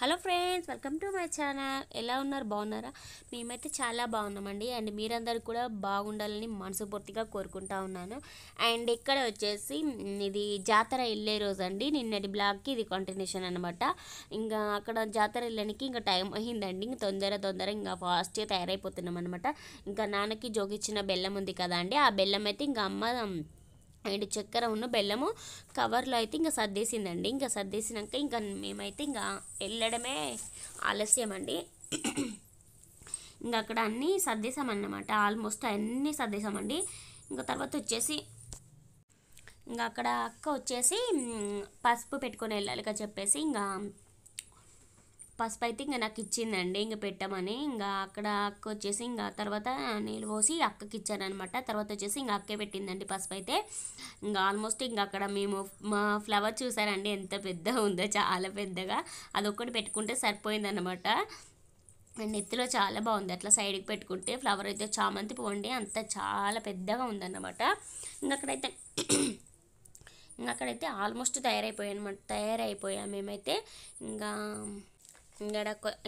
hello friends welcome to my channel ఎలా ఉన్నారు బాగున్నారా మేమైతే చాలా బాగున్నామండి అండ్ మీరందరూ కూడా బాగుండాలని మనసుపూర్తిగా కోరుకుంటా ఉన్నాను అండ్ ఇక్కడ వచ్చేసి ఇది జాతర వెళ్ళే రోజు అండి నిన్నటి బ్లాగ్కి ఇది కంటిన్యూషన్ అనమాట ఇంకా అక్కడ జాతర వెళ్ళడానికి ఇంకా టైం అయిందండి ఇంకా తొందర తొందర ఇంకా ఫాస్ట్గా తయారైపోతున్నాం అనమాట ఇంకా నాన్నకి జోగిచ్చిన బెల్లం ఉంది కదా అండి ఆ బెల్లం అయితే ఇంకా అమ్మ అండ్ చక్కెర ఉన్న బెల్లము కవర్లో అయితే ఇంకా సర్దేసిందండి ఇంకా సర్దేసినాక ఇంకా మేమైతే ఇంకా వెళ్ళడమే ఆలస్యం అండి ఇంకా అక్కడ అన్నీ సర్దేశామన్నమాట ఆల్మోస్ట్ అన్నీ సర్దేశామండి ఇంకా తర్వాత వచ్చేసి ఇంకా అక్కడ అక్క వచ్చేసి పసుపు పెట్టుకొని వెళ్ళాలి చెప్పేసి ఇంకా పసుపు అయితే ఇంకా నాకు ఇచ్చిందండి ఇంకా పెట్టమని ఇంకా అక్కడ అక్క వచ్చేసి ఇంకా తర్వాత నీళ్ళు పోసి అక్కకి అనమాట తర్వాత వచ్చేసి ఇంకా అక్కే పెట్టిందండి పసుపు అయితే ఇంకా ఆల్మోస్ట్ ఇంకా అక్కడ మేము మా ఫ్లవర్ చూసారండి ఎంత పెద్ద ఉందో చాలా పెద్దగా అదొక్కటి పెట్టుకుంటే సరిపోయిందన్నమాట నెత్తిలో చాలా బాగుంది అట్లా సైడ్కి పెట్టుకుంటే ఫ్లవర్ అయితే చామంతి పోండి అంత చాలా పెద్దగా ఉందన్నమాట ఇంకా అక్కడైతే ఇంకా అక్కడైతే ఆల్మోస్ట్ తయారైపోయాయి అనమాట తయారైపోయాం మేమైతే ఇంకా ఇంకా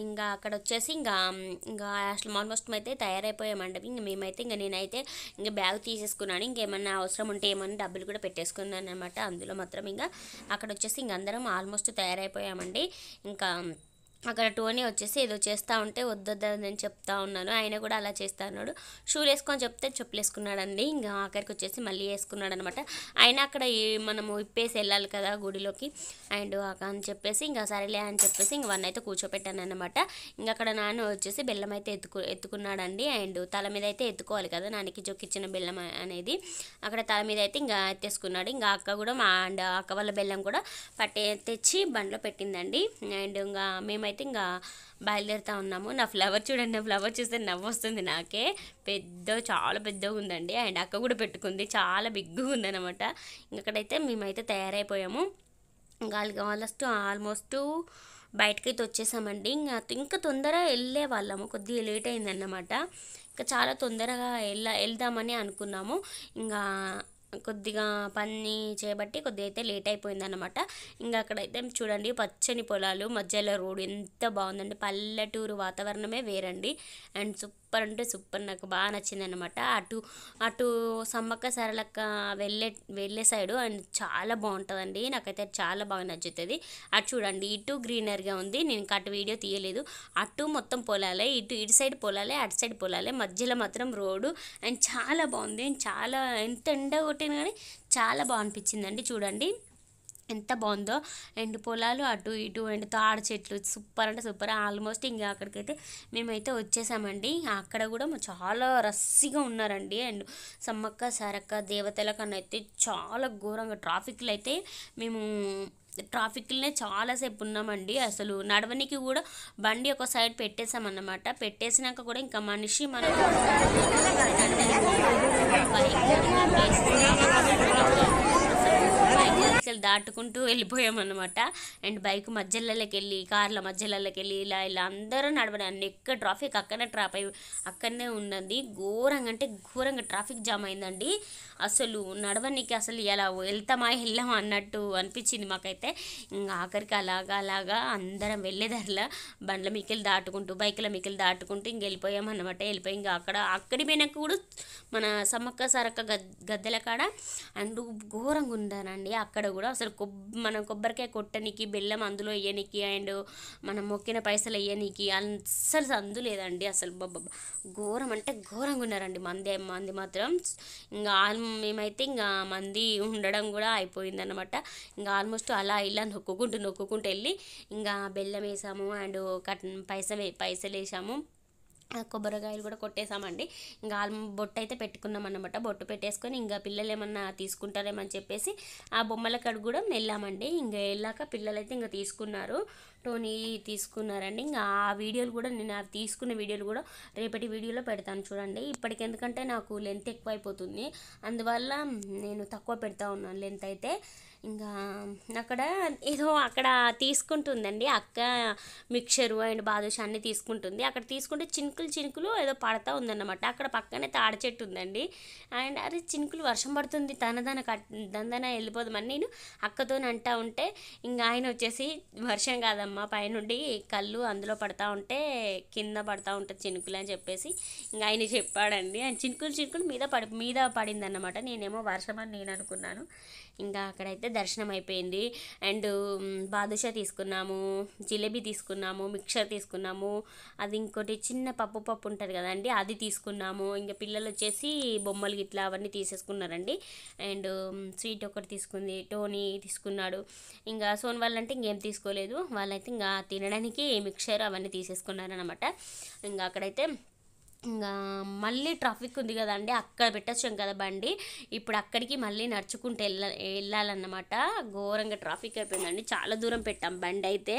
ఇంకా అక్కడ వచ్చేసి ఇంకా ఇంకా అసలు ఆల్మోస్ట్ అయితే తయారైపోయామండి ఇంకా మేమైతే ఇంకా నేనైతే ఇంకా బ్యాగ్ తీసేసుకున్నాను ఇంకేమన్నా అవసరం ఉంటే ఏమన్నా డబ్బులు కూడా పెట్టేసుకున్నాను అనమాట అందులో మాత్రం ఇంకా అక్కడ వచ్చేసి ఇంక అందరం ఆల్మోస్ట్ తయారైపోయామండి ఇంకా అక్కడ టోనీ వచ్చేసి ఏదో చేస్తూ ఉంటే వద్దొద్దని చెప్తా ఉన్నాను ఆయన కూడా అలా చేస్తా ఉన్నాడు షూలు వేసుకొని చెప్తే చెప్పులు వేసుకున్నాడండి ఇంకా ఆఖరికి వచ్చేసి మళ్ళీ వేసుకున్నాడు అనమాట ఆయన అక్కడ మనము ఇప్పేసి వెళ్ళాలి కదా గుడిలోకి అండ్ అక్క అని చెప్పేసి ఇంకా సరేలే అని చెప్పేసి ఇంక వన్ అయితే కూర్చోపెట్టాను అనమాట ఇంకా అక్కడ నాన్న వచ్చేసి బెల్లం అయితే ఎత్తుకు ఎత్తుకున్నాడండి అండ్ తల మీద అయితే ఎత్తుకోవాలి కదా నాన్నకి జొక్కిచ్చిన బెల్లం అనేది అక్కడ తల మీద అయితే ఇంకా ఎత్తేసుకున్నాడు ఇంకా అక్క కూడా మా అండ్ అక్క వాళ్ళ బెల్లం కూడా పట్టే తెచ్చి బండ్లో పెట్టిందండి అండ్ ఇంకా మేమైతే అయితే ఇంకా బయలుదేరుతా ఉన్నాము నా ఫ్లవర్ చూడండి నా ఫ్లవర్ చూస్తే నవ్వు వస్తుంది నాకే పెద్ద చాలా పెద్దగా ఉందండి అండ్ అక్క కూడా పెట్టుకుంది చాలా బిగ్గుగా ఉందన్నమాట ఇంకక్కడైతే మేమైతే తయారైపోయాము ఇంకా ఆల్మోస్ట్ ఆల్మోస్ట్ బయటకైతే వచ్చేసామండి ఇంకా ఇంకా తొందరగా వెళ్ళే వాళ్ళము కొద్దిగా లేట్ అయిందన్నమాట ఇంకా చాలా తొందరగా వెళ్ళ వెళ్దామని అనుకున్నాము ఇంకా కొద్దిగా పని చేయబట్టి కొద్దిగా అయితే లేట్ అనమాట ఇంకా అక్కడైతే చూడండి పచ్చని పొలాలు మధ్యలో రోడ్ ఎంత బాగుందండి పల్లెటూరు వాతావరణమే వేరండి అండ్ సూపర్ అంటే సూపర్ నాకు బాగా నచ్చింది అనమాట అటు అటు సమ్మక్క సరళక్క వెళ్ళే వెళ్ళే సైడు అండ్ చాలా బాగుంటుందండి నాకైతే చాలా బాగా నచ్చుతుంది అటు చూడండి ఇటు గ్రీనరీగా ఉంది నేను అటు వీడియో తీయలేదు అటు మొత్తం పొలాలే ఇటు ఇటు సైడ్ పొలాలే అటు సైడ్ పొలాలే మధ్యలో మాత్రం రోడ్డు అండ్ చాలా బాగుంది అండ్ చాలా ఎంత ఎండ కొట్టాను కానీ చాలా బాగా అనిపించిందండి చూడండి ఎంత బాగుందో ఎండు పొలాలు అటు ఇటు అండ్ తాడు చెట్లు సూపర్ అంటే సూపర్ ఆల్మోస్ట్ ఇంకా అక్కడికైతే మేమైతే వచ్చేసామండి అక్కడ కూడా చాలా రస్సీగా ఉన్నారండి అండ్ సమ్మక్క సరక్క దేవతల కన్నా అయితే చాలా ఘోరంగా ట్రాఫిక్లు అయితే మేము ట్రాఫిక్లోనే చాలాసేపు ఉన్నామండి అసలు నడవనికి కూడా బండి ఒక సైడ్ పెట్టేసామన్నమాట పెట్టేసినాక కూడా ఇంకా మనిషి మన అసలు దాటుకుంటూ వెళ్ళిపోయామన్నమాట అండ్ బైక్ మధ్యలోకి వెళ్ళి కార్ల మధ్యలోకి వెళ్ళి ఇలా ఇలా అందరూ నడవడానికి ఎక్కడ ట్రాఫిక్ అక్కడనే ట్రాప్ అయి అక్కడనే ఉందండి ఘోరంగా అంటే ఘోరంగా ట్రాఫిక్ జామ్ అయిందండి అసలు నడవనికి అసలు ఎలా వెళ్తామా వెళ్ళామా అన్నట్టు అనిపించింది మాకైతే ఇంకా ఆఖరికి అలాగా అలాగా అందరం వెళ్ళేదారిలా బండ్ల మీకెళ్ళి దాటుకుంటూ బైక్ల మీకెళ్ళి దాటుకుంటూ ఇంక వెళ్ళిపోయామన్నమాట వెళ్ళిపోయి ఇంకా అక్కడ అక్కడి పోయినాక కూడా మన సమ్మక్క సరక్క గద్దెల కాడ అండ్ ఘోరంగా ఉందనండి అక్కడ కూడా అసలు కొబ్ మనం కొబ్బరికాయ కొట్టనికి బెల్లం అందులో వేయనికి అండ్ మనం మొక్కిన పైసలు వేయనికి అస్సలు సందు లేదండి అసలు ఘోరం అంటే ఘోరంగా ఉన్నారండి మంది మంది మాత్రం ఇంకా ఆల్ మేమైతే ఇంకా మంది ఉండడం కూడా అయిపోయిందన్నమాట ఇంకా ఆల్మోస్ట్ అలా ఇలా నొక్కుకుంటూ నొక్కుకుంటూ వెళ్ళి ఇంకా బెల్లం వేసాము అండ్ కట్ పైసలు పైసలు వేసాము కొబ్బరికాయలు కూడా కొట్టేసామండి ఇంకా బొట్టు అయితే పెట్టుకున్నాం అనమాట బొట్టు పెట్టేసుకొని ఇంకా పిల్లలు ఏమన్నా తీసుకుంటారేమని చెప్పేసి ఆ బొమ్మల కడుగు కూడా వెళ్ళామండి ఇంకా వెళ్ళాక పిల్లలైతే ఇంకా తీసుకున్నారు టోనీ తీసుకున్నారండి ఇంకా ఆ వీడియోలు కూడా నేను అవి తీసుకున్న వీడియోలు కూడా రేపటి వీడియోలో పెడతాను చూడండి ఇప్పటికి ఎందుకంటే నాకు లెంత్ ఎక్కువ అయిపోతుంది అందువల్ల నేను తక్కువ పెడతా ఉన్నాను లెంత్ అయితే ఇంకా అక్కడ ఏదో అక్కడ తీసుకుంటుందండి అక్క మిక్చరు అండ్ బాదుష అన్నీ తీసుకుంటుంది అక్కడ తీసుకుంటే చినుకులు చినుకులు ఏదో పడతా ఉందన్నమాట అక్కడ పక్కనే తాడి చెట్టు ఉందండి అండ్ అరే చినుకులు వర్షం పడుతుంది తనదన కట్ దన వెళ్ళిపోదామని నేను అక్కతో అంటా ఉంటే ఇంకా ఆయన వచ్చేసి వర్షం కాదమ్మా అమ్మ పైనుండి కళ్ళు అందులో పడతా ఉంటే కింద పడతా ఉంటుంది చినుకులు అని చెప్పేసి ఇంకా ఆయన చెప్పాడండి ఆయన చినుకులు చినుకులు మీద పడి మీద పడిందన్నమాట నేనేమో వర్షం అని నేను అనుకున్నాను ఇంకా అక్కడైతే దర్శనం అయిపోయింది అండ్ బాదుషా తీసుకున్నాము జిలేబీ తీసుకున్నాము మిక్చర్ తీసుకున్నాము అది ఇంకోటి చిన్న పప్పు పప్పు ఉంటుంది కదండి అది తీసుకున్నాము ఇంకా పిల్లలు వచ్చేసి బొమ్మలు గిట్లా అవన్నీ తీసేసుకున్నారండి అండ్ స్వీట్ ఒకటి తీసుకుంది టోనీ తీసుకున్నాడు ఇంకా సోన్ వాళ్ళంటే ఇంకేం తీసుకోలేదు వాళ్ళైతే ఇంకా తినడానికి మిక్చర్ అవన్నీ తీసేసుకున్నారనమాట ఇంకా అక్కడైతే ఇంకా మళ్ళీ ట్రాఫిక్ ఉంది కదండి అక్కడ పెట్టచ్చాం కదా బండి ఇప్పుడు అక్కడికి మళ్ళీ నడుచుకుంటూ వెళ్ళ వెళ్ళాలన్నమాట ఘోరంగా ట్రాఫిక్ అయిపోయిందండి చాలా దూరం పెట్టాం బండి అయితే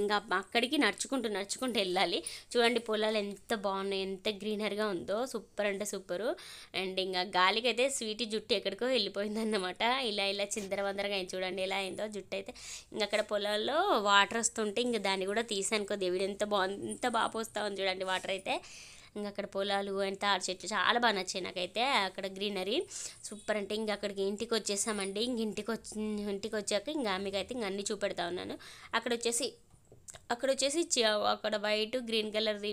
ఇంకా అక్కడికి నడుచుకుంటూ నడుచుకుంటూ వెళ్ళాలి చూడండి పొలాలు ఎంత బాగున్నాయి ఎంత గ్రీనరీగా ఉందో సూపర్ అంటే సూపరు అండ్ ఇంకా గాలికి అయితే స్వీట్ జుట్టు ఎక్కడికో వెళ్ళిపోయిందన్నమాట ఇలా ఇలా చిందరవందరగా అయింది చూడండి ఎలా అయిందో జుట్టు అయితే ఇంకా అక్కడ పొలాల్లో వాటర్ వస్తుంటే ఇంకా దాన్ని కూడా తీసానుకో దేవుడు ఎంత బాగుంది ఎంత బాగా పోస్తా ఉంది చూడండి వాటర్ అయితే ఇంకా అక్కడ పొలాలు అండ్ తాడి చెట్లు చాలా బాగా నచ్చాయి నాకైతే అక్కడ గ్రీనరీ సూపర్ అంటే ఇంక అక్కడికి ఇంటికి వచ్చేసామండి ఇంక ఇంటికి వచ్చి ఇంటికి వచ్చాక ఇంకా మీకైతే ఇంక అన్నీ చూపెడతా ఉన్నాను అక్కడ వచ్చేసి అక్కడ వచ్చేసి అక్కడ వైట్ గ్రీన్ కలర్ది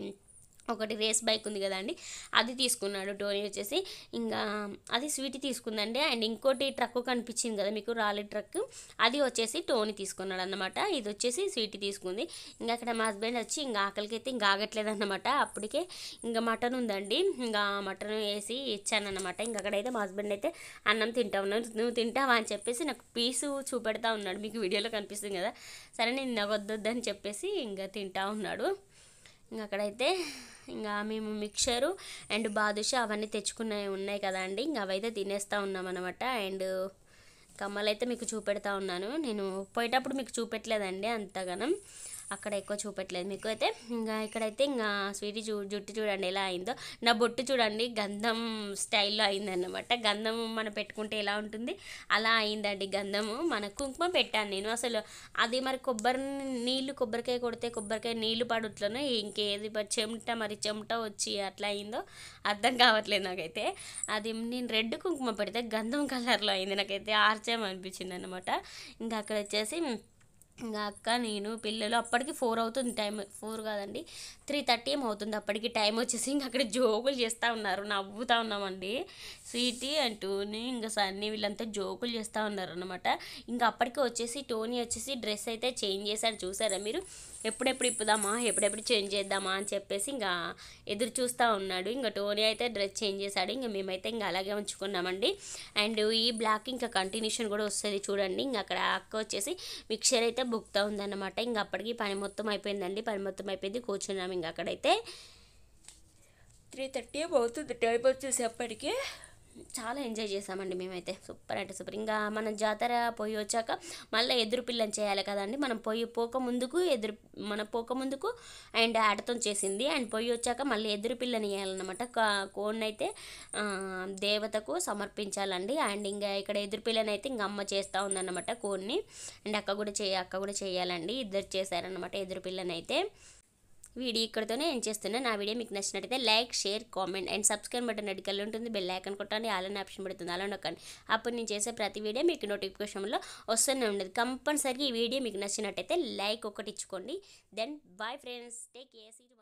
ఒకటి రేస్ బైక్ ఉంది కదండి అది తీసుకున్నాడు టోనీ వచ్చేసి ఇంకా అది స్వీట్ తీసుకుందండి అండ్ ఇంకోటి ట్రక్ కనిపించింది కదా మీకు రాలి ట్రక్ అది వచ్చేసి టోనీ తీసుకున్నాడు అనమాట ఇది వచ్చేసి స్వీట్ తీసుకుంది ఇంకా అక్కడ మా హస్బెండ్ వచ్చి ఇంకా ఆకలికి అయితే ఇంకా ఆగట్లేదు అనమాట అప్పటికే ఇంకా మటన్ ఉందండి ఇంకా మటన్ వేసి ఇచ్చానమాట ఇంకా అక్కడైతే మా హస్బెండ్ అయితే అన్నం ఉన్నాను నువ్వు తింటావా అని చెప్పేసి నాకు పీసు చూపెడతా ఉన్నాడు మీకు వీడియోలో కనిపిస్తుంది కదా సరే నేను అని చెప్పేసి ఇంకా తింటా ఉన్నాడు ఇంకా అక్కడైతే ఇంకా మేము మిక్చరు అండ్ బాదుష అవన్నీ తెచ్చుకునే ఉన్నాయి కదా అండి ఇంకా అవైతే తినేస్తూ ఉన్నాం అనమాట అండ్ కమ్మలైతే మీకు చూపెడతా ఉన్నాను నేను పోయేటప్పుడు మీకు చూపెట్టలేదండి అంతగానం అక్కడ ఎక్కువ చూపెట్టలేదు మీకు అయితే ఇంకా ఇక్కడైతే ఇంకా స్వీట్ చూ జుట్టు చూడండి ఎలా అయిందో నా బొట్టు చూడండి గంధం స్టైల్లో అయిందన్నమాట గంధం మనం పెట్టుకుంటే ఎలా ఉంటుంది అలా అయిందండి గంధము మన కుంకుమ పెట్టాను నేను అసలు అది మరి కొబ్బరి నీళ్ళు కొబ్బరికాయ కొడితే కొబ్బరికాయ నీళ్ళు పడుట్లోనే ఇంకేది చెమట మరి చెమట వచ్చి అట్లా అయిందో అర్థం కావట్లేదు నాకైతే అది నేను రెడ్ కుంకుమ పెడితే గంధం కలర్లో అయింది నాకైతే ఆర్చయం అనిపించింది అనమాట ఇంకా అక్కడ వచ్చేసి ఇంకా అక్క నేను పిల్లలు అప్పటికి ఫోర్ అవుతుంది టైం ఫోర్ కాదండి త్రీ థర్టీ ఏం అవుతుంది అప్పటికి టైం వచ్చేసి ఇంకా అక్కడ జోకులు చేస్తూ ఉన్నారు నవ్వుతూ ఉన్నామండి స్వీటీ అండ్ టోనీ ఇంకా సన్నీ వీళ్ళంతా జోకులు చేస్తూ ఉన్నారు అనమాట ఇంకా అప్పటికి వచ్చేసి టోనీ వచ్చేసి డ్రెస్ అయితే చేంజ్ చేశారు చూసారా మీరు ఎప్పుడెప్పుడు ఇప్పుదామా ఎప్పుడెప్పుడు చేంజ్ చేద్దామా అని చెప్పేసి ఇంకా ఎదురు చూస్తూ ఉన్నాడు ఇంకా టోనీ అయితే డ్రెస్ చేంజ్ చేశాడు ఇంకా మేమైతే ఇంకా అలాగే ఉంచుకున్నామండి అండ్ ఈ బ్లాక్ ఇంకా కంటిన్యూషన్ కూడా వస్తుంది చూడండి ఇంకా అక్కడ అక్క వచ్చేసి మిక్చర్ అయితే బుక్తా ఉందన్నమాట ఇంక అప్పటికి పని మొత్తం అయిపోయిందండి పని మొత్తం అయిపోయింది కూర్చున్నాము ఇంక అక్కడైతే త్రీ థర్టీ అవుతుంది టైం వచ్చేసేపటికి చాలా ఎంజాయ్ చేసామండి మేమైతే సూపర్ అంటే సూపర్ ఇంకా మన జాతర పొయ్యి వచ్చాక మళ్ళీ ఎదురు పిల్లని చేయాలి కదండి మనం పొయ్యి పోక ముందుకు ఎదురు మన పోక ముందుకు అండ్ ఆటతో చేసింది అండ్ పొయ్యి వచ్చాక మళ్ళీ ఎదురు పిల్లని వేయాలన్నమాట అయితే దేవతకు సమర్పించాలండి అండ్ ఇంకా ఇక్కడ ఎదురు పిల్లని అయితే ఇంకా అమ్మ చేస్తూ ఉందన్నమాట కోన్ని అండ్ అక్క కూడా చేయ అక్క కూడా చేయాలండి ఇద్దరు చేశారనమాట ఎదురు పిల్లని అయితే వీడియో ఇక్కడతోనే నేను చేస్తున్నాను నా వీడియో మీకు నచ్చినట్టయితే like share comment and subscribe button అడిగల్ ఉంటుంది బెల్ ఐకన్ కొట్టండి అలానే ఆప్షన్ పెడుతుంది అలా నొక్కండి అప్పుడు నేను చేసే ప్రతి వీడియో మీకు నోటిఫికేషన్లో వస్తూనే ఉండదు కంపల్సరీ ఈ వీడియో మీకు నచ్చినట్టయితే లైక్ ఒకటి ఇచ్చుకోండి దెన్ బాయ్ ఫ్రెండ్స్ టేక్ ఏ